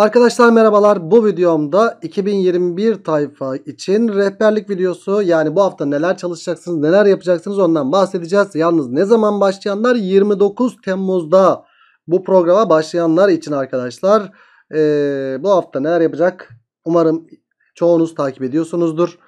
Arkadaşlar merhabalar. Bu videomda 2021 tayfa için rehberlik videosu yani bu hafta neler çalışacaksınız, neler yapacaksınız ondan bahsedeceğiz. Yalnız ne zaman başlayanlar 29 Temmuz'da bu programa başlayanlar için arkadaşlar ee, bu hafta neler yapacak umarım çoğunuz takip ediyorsunuzdur.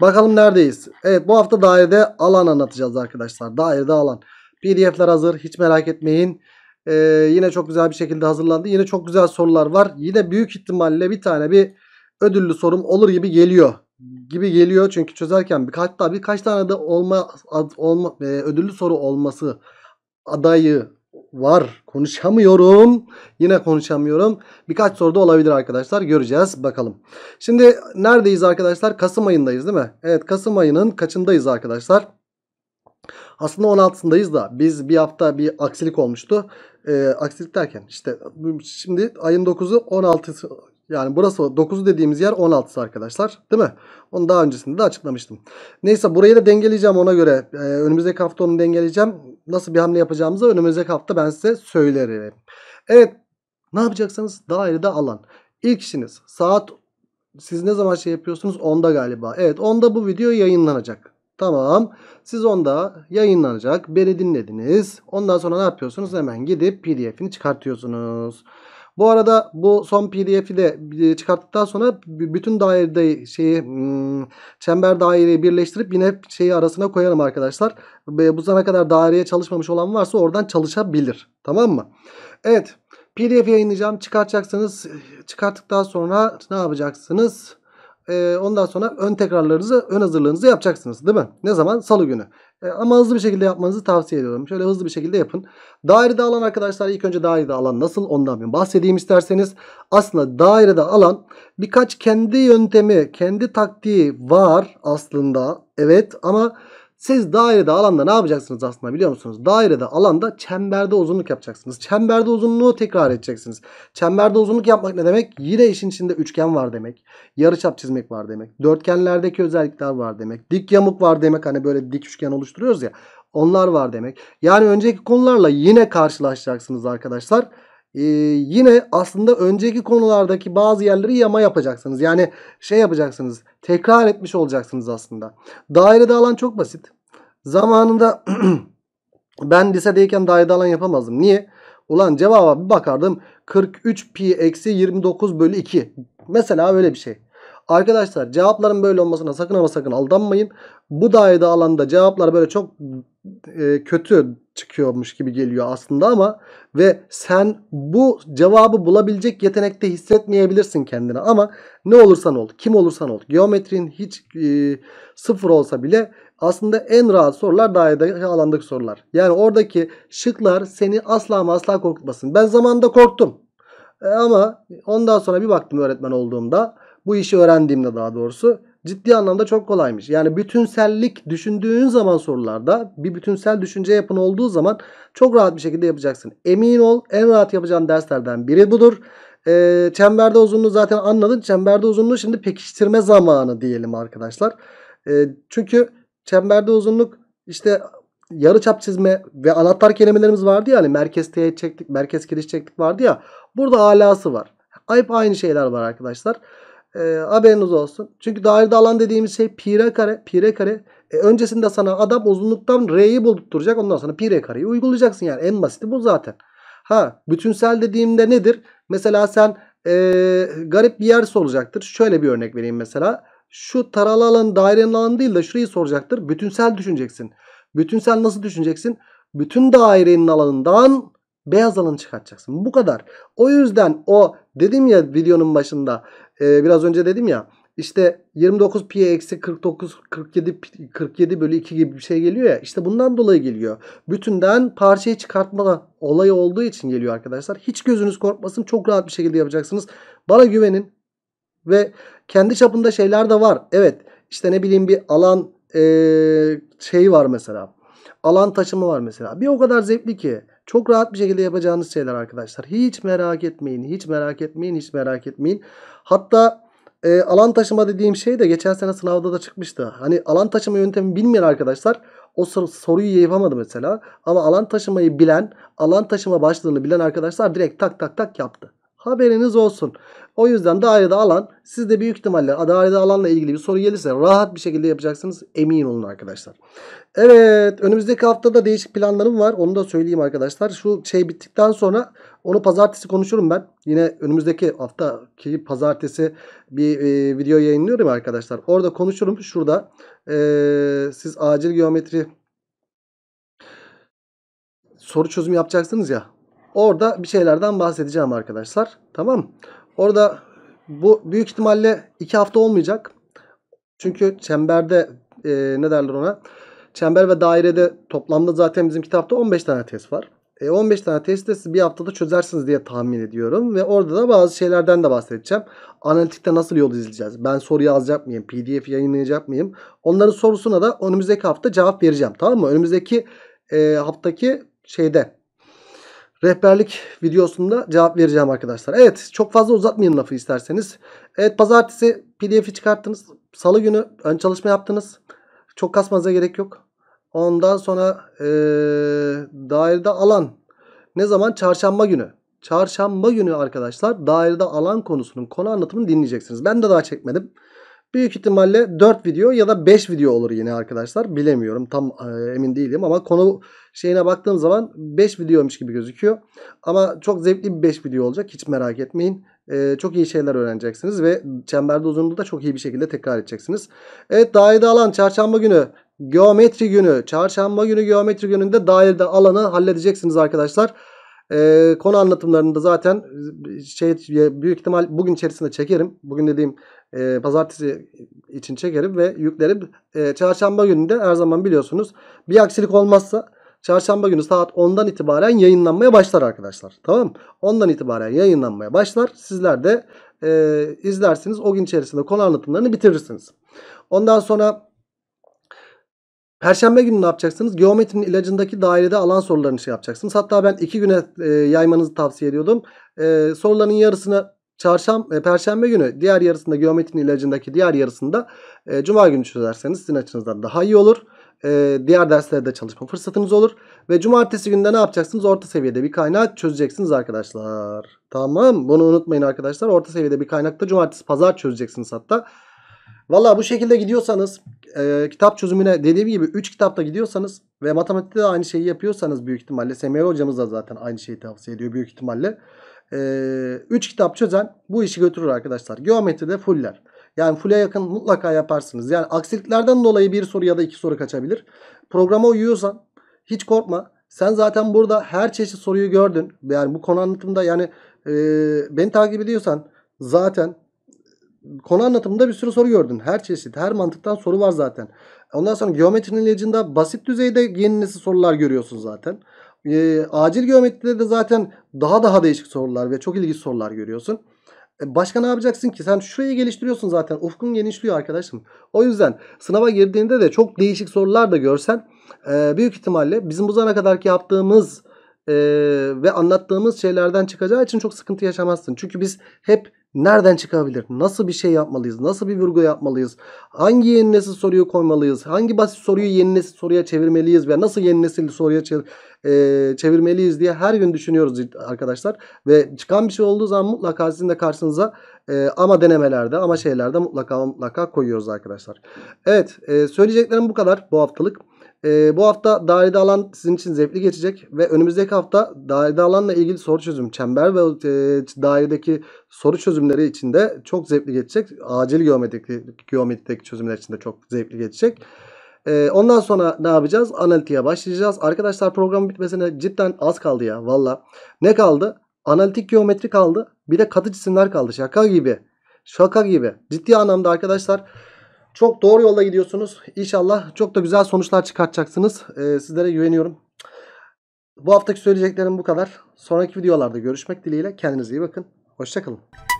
Bakalım neredeyiz? Evet bu hafta dairede alan anlatacağız arkadaşlar. Dairede alan. PDF'ler hazır hiç merak etmeyin. Ee, yine çok güzel bir şekilde hazırlandı. Yine çok güzel sorular var. Yine büyük ihtimalle bir tane bir ödüllü sorum olur gibi geliyor. Gibi geliyor çünkü çözerken birkaç daha birkaç tane de olma, ad, olma e, ödüllü soru olması adayı var. Konuşamıyorum. Yine konuşamıyorum. Birkaç soru da olabilir arkadaşlar. Göreceğiz bakalım. Şimdi neredeyiz arkadaşlar? Kasım ayındayız değil mi? Evet Kasım ayının kaçındayız arkadaşlar? Aslında 16'sındayız da biz bir hafta bir aksilik olmuştu. E, aksilik derken işte şimdi ayın 9'u 16 yani burası 9 dediğimiz yer 16'sı arkadaşlar. Değil mi? Onu daha öncesinde de açıklamıştım. Neyse burayı da dengeleyeceğim ona göre. Ee, önümüzdeki hafta onu dengeleyeceğim. Nasıl bir hamle yapacağımızı önümüzdeki hafta ben size söylerim. Evet. Ne yapacaksanız dairede alan. İlk işiniz saat siz ne zaman şey yapıyorsunuz? 10'da galiba. Evet 10'da bu video yayınlanacak. Tamam. Siz onda yayınlanacak. Beni dinlediniz. Ondan sonra ne yapıyorsunuz? Hemen gidip pdf'ini çıkartıyorsunuz. Bu arada bu son pdf'i de e, çıkarttıktan sonra bütün dairede şeyi hmm, çember daireyi birleştirip yine şeyi arasına koyalım arkadaşlar. Bu zamana kadar daireye çalışmamış olan varsa oradan çalışabilir. Tamam mı? Evet. PDF yayınlayacağım. Çıkartacaksınız. Çıkarttıktan sonra ne yapacaksınız? Ee, ondan sonra ön tekrarlarınızı, ön hazırlığınızı yapacaksınız değil mi? Ne zaman? Salı günü. Ee, ama hızlı bir şekilde yapmanızı tavsiye ediyorum. Şöyle hızlı bir şekilde yapın. Dairede alan arkadaşlar ilk önce dairede alan nasıl ondan bir bahsedeyim isterseniz. Aslında dairede alan birkaç kendi yöntemi, kendi taktiği var aslında. Evet ama siz dairede alanda ne yapacaksınız aslında biliyor musunuz? Dairede alanda çemberde uzunluk yapacaksınız. Çemberde uzunluğu tekrar edeceksiniz. Çemberde uzunluk yapmak ne demek? Yine işin içinde üçgen var demek. Yarıçap çizmek var demek. Dörtgenlerdeki özellikler var demek. Dik yamuk var demek. Hani böyle dik üçgen oluşturuyoruz ya. Onlar var demek. Yani önceki konularla yine karşılaşacaksınız arkadaşlar. Arkadaşlar e, yine aslında önceki konulardaki bazı yerleri yama yapacaksınız. Yani şey yapacaksınız. Tekrar etmiş olacaksınız aslında. Dairede alan çok basit. Zamanında ben lisedeyken dairede alan yapamazdım. Niye? Ulan cevaba bir bakardım. 43 pi eksi 29 bölü 2. Mesela böyle bir şey. Arkadaşlar cevapların böyle olmasına sakın ama sakın aldanmayın. Bu dairede alanda cevaplar böyle çok e, kötü çıkıyormuş gibi geliyor aslında ama ve sen bu cevabı bulabilecek yetenekte hissetmeyebilirsin kendini ama ne olursan ol, kim olursan ol, geometrin hiç e, sıfır olsa bile aslında en rahat sorular dairede alandaki sorular. Yani oradaki şıklar seni asla ama asla korkutmasın. Ben zamanında korktum. E, ama ondan sonra bir baktım öğretmen olduğumda bu işi öğrendiğimde daha doğrusu ciddi anlamda çok kolaymış. Yani bütünsellik düşündüğün zaman sorularda bir bütünsel düşünce yapın olduğu zaman çok rahat bir şekilde yapacaksın. Emin ol en rahat yapacağın derslerden biri budur. Ee, çemberde uzunluğu zaten anladın. Çemberde uzunluğu şimdi pekiştirme zamanı diyelim arkadaşlar. Ee, çünkü çemberde uzunluk işte yarı çap çizme ve anahtar kelimelerimiz vardı ya hani merkez teğet çektik, merkez kiriş çektik vardı ya. Burada alası var. Ayıp aynı şeyler var arkadaşlar. E, haberiniz olsun. Çünkü dairede alan dediğimiz şey pi r kare. Pi r kare. E, öncesinde sana adam uzunluktan r'yi bulduracak Ondan sonra pi r kareyi uygulayacaksın. Yani en basiti bu zaten. Ha bütünsel dediğimde nedir? Mesela sen e, garip bir yer soracaktır. Şöyle bir örnek vereyim mesela. Şu taralı alan dairenin alanı değil de şurayı soracaktır. Bütünsel düşüneceksin. Bütünsel nasıl düşüneceksin? Bütün dairenin alanından beyaz alanı çıkartacaksın. Bu kadar. O yüzden o dedim ya videonun başında e, biraz önce dedim ya işte 29 pi eksi 49 47 47 bölü 2 gibi bir şey geliyor ya. işte bundan dolayı geliyor. Bütünden parçayı çıkartma olayı olduğu için geliyor arkadaşlar. Hiç gözünüz korkmasın. Çok rahat bir şekilde yapacaksınız. Bana güvenin. Ve kendi çapında şeyler de var. Evet işte ne bileyim bir alan e, şey var mesela. Alan taşımı var mesela. Bir o kadar zevkli ki. Çok rahat bir şekilde yapacağınız şeyler arkadaşlar. Hiç merak etmeyin. Hiç merak etmeyin. Hiç merak etmeyin. Hatta e, alan taşıma dediğim şey de geçen sene sınavda da çıkmıştı. Hani alan taşıma yöntemi bilmeyen arkadaşlar o sor soruyu yapamadı mesela. Ama alan taşımayı bilen, alan taşıma başlığını bilen arkadaşlar direkt tak tak tak yaptı. Haberiniz olsun. O yüzden dairede alan sizde büyük ihtimalle dairede alanla ilgili bir soru gelirse rahat bir şekilde yapacaksınız. Emin olun arkadaşlar. Evet önümüzdeki haftada değişik planlarım var. Onu da söyleyeyim arkadaşlar. Şu şey bittikten sonra onu pazartesi konuşurum ben. Yine önümüzdeki haftaki pazartesi bir e, video yayınlıyorum arkadaşlar. Orada konuşurum. Şurada e, siz acil geometri soru çözümü yapacaksınız ya. Orada bir şeylerden bahsedeceğim arkadaşlar. Tamam Orada bu büyük ihtimalle 2 hafta olmayacak. Çünkü çemberde e, ne derler ona? Çember ve dairede toplamda zaten bizim kitapta 15 tane test var. E, 15 tane testi siz bir haftada çözersiniz diye tahmin ediyorum. Ve orada da bazı şeylerden de bahsedeceğim. Analitikte nasıl yol izleyeceğiz? Ben soru yazacak mıyım? PDF yayınlayacak mıyım? Onların sorusuna da önümüzdeki hafta cevap vereceğim. Tamam mı? Önümüzdeki e, haftaki şeyde rehberlik videosunda cevap vereceğim arkadaşlar. Evet çok fazla uzatmayın lafı isterseniz. Evet pazartesi pdf'i çıkarttınız. Salı günü ön çalışma yaptınız. Çok kasmanıza gerek yok. Ondan sonra ee, dairede alan ne zaman? Çarşamba günü. Çarşamba günü arkadaşlar dairede alan konusunun konu anlatımını dinleyeceksiniz. Ben de daha çekmedim. Büyük ihtimalle 4 video ya da 5 video olur yine arkadaşlar. Bilemiyorum tam e, emin değilim ama konu şeyine baktığım zaman 5 videoymuş gibi gözüküyor. Ama çok zevkli bir 5 video olacak hiç merak etmeyin. E, çok iyi şeyler öğreneceksiniz ve çemberde uzunluğu da çok iyi bir şekilde tekrar edeceksiniz. Evet dairede alan çarşamba günü geometri günü çarşamba günü geometri gününde dairede alanı halledeceksiniz arkadaşlar. Arkadaşlar. E, konu anlatımlarını da zaten e, şey büyük ihtimal bugün içerisinde çekerim. Bugün dediğim e, pazartesi için çekerim ve yüklerim. E, çarşamba gününde her zaman biliyorsunuz bir aksilik olmazsa çarşamba günü saat 10'dan itibaren yayınlanmaya başlar arkadaşlar. Tamam mı? 10'dan itibaren yayınlanmaya başlar. Sizler de e, izlersiniz. O gün içerisinde konu anlatımlarını bitirirsiniz. Ondan sonra Perşembe günü ne yapacaksınız? Geometrinin ilacındaki dairede alan sorularını şey yapacaksınız. Hatta ben iki güne e, yaymanızı tavsiye ediyordum. E, soruların yarısını Çarşam e, perşembe günü, diğer yarısında geometrinin ilacındaki diğer yarısında e, cuma günü çözerseniz sizin açınızdan daha iyi olur. E, diğer derslerde çalışma fırsatınız olur. Ve cumartesi günde ne yapacaksınız? Orta seviyede bir kaynağı çözeceksiniz arkadaşlar. Tamam bunu unutmayın arkadaşlar. Orta seviyede bir kaynakta cumartesi pazar çözeceksiniz hatta. Valla bu şekilde gidiyorsanız e, kitap çözümüne dediğim gibi 3 kitapta gidiyorsanız ve matematikte de aynı şeyi yapıyorsanız büyük ihtimalle Semih hocamız da zaten aynı şeyi tavsiye ediyor büyük ihtimalle. 3 e, üç kitap çözen bu işi götürür arkadaşlar. Geometride fuller. Yani full'e yakın mutlaka yaparsınız. Yani aksiliklerden dolayı bir soru ya da iki soru kaçabilir. Programa uyuyorsan hiç korkma. Sen zaten burada her çeşit soruyu gördün. Yani bu konu anlatımda yani e, beni takip ediyorsan zaten konu anlatımında bir sürü soru gördün. Her çeşit, her mantıktan soru var zaten. Ondan sonra geometrinin ilacında basit düzeyde yeni nesil sorular görüyorsun zaten. E, acil geometride de zaten daha daha değişik sorular ve çok ilginç sorular görüyorsun. E, başka ne yapacaksın ki? Sen şurayı geliştiriyorsun zaten. Ufkun genişliyor arkadaşım. O yüzden sınava girdiğinde de çok değişik sorular da görsen e, büyük ihtimalle bizim bu zamana kadarki yaptığımız e, ve anlattığımız şeylerden çıkacağı için çok sıkıntı yaşamazsın. Çünkü biz hep nereden çıkabilir? Nasıl bir şey yapmalıyız? Nasıl bir vurgu yapmalıyız? Hangi yeni nesil soruyu koymalıyız? Hangi basit soruyu yeni nesil soruya çevirmeliyiz? veya nasıl yeni nesil soruya çevir, e, çevirmeliyiz diye her gün düşünüyoruz arkadaşlar. Ve çıkan bir şey olduğu zaman mutlaka sizin de karşınıza e, ama denemelerde ama şeylerde mutlaka mutlaka koyuyoruz arkadaşlar. Evet e, söyleyeceklerim bu kadar bu haftalık. E, bu hafta dairede alan sizin için zevkli geçecek ve önümüzdeki hafta dairede alanla ilgili soru çözüm, çember ve e, dairedeki soru çözümleri için de çok zevkli geçecek. Acil geometrik, geometrideki çözümler için de çok zevkli geçecek. E, ondan sonra ne yapacağız? Analitiğe başlayacağız. Arkadaşlar program bitmesine cidden az kaldı ya valla. Ne kaldı? Analitik geometri kaldı. Bir de katı cisimler kaldı. Şaka gibi. Şaka gibi. Ciddi anlamda arkadaşlar çok doğru yolda gidiyorsunuz. İnşallah çok da güzel sonuçlar çıkartacaksınız. Ee, sizlere güveniyorum. Bu haftaki söyleyeceklerim bu kadar. Sonraki videolarda görüşmek dileğiyle. Kendinize iyi bakın. Hoşçakalın.